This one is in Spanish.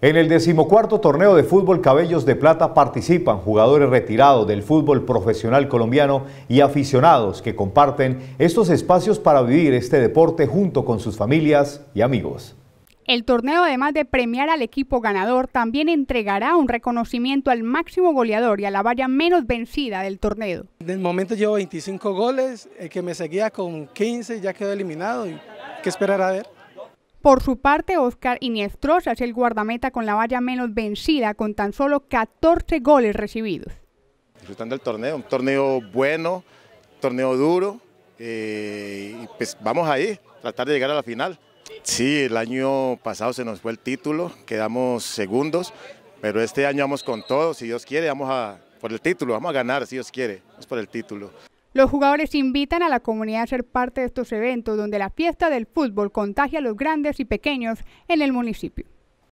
En el decimocuarto torneo de fútbol Cabellos de Plata participan jugadores retirados del fútbol profesional colombiano y aficionados que comparten estos espacios para vivir este deporte junto con sus familias y amigos. El torneo, además de premiar al equipo ganador, también entregará un reconocimiento al máximo goleador y a la valla menos vencida del torneo. el momento llevo 25 goles, el que me seguía con 15 ya quedó eliminado y qué esperar a ver. Por su parte, Oscar Iniestrosa es el guardameta con la valla menos vencida, con tan solo 14 goles recibidos. Disfrutando el torneo, un torneo bueno, torneo duro, eh, y pues vamos ahí, tratar de llegar a la final. Sí, el año pasado se nos fue el título, quedamos segundos, pero este año vamos con todo, si Dios quiere, vamos a por el título, vamos a ganar, si Dios quiere, vamos por el título. Los jugadores invitan a la comunidad a ser parte de estos eventos donde la fiesta del fútbol contagia a los grandes y pequeños en el municipio.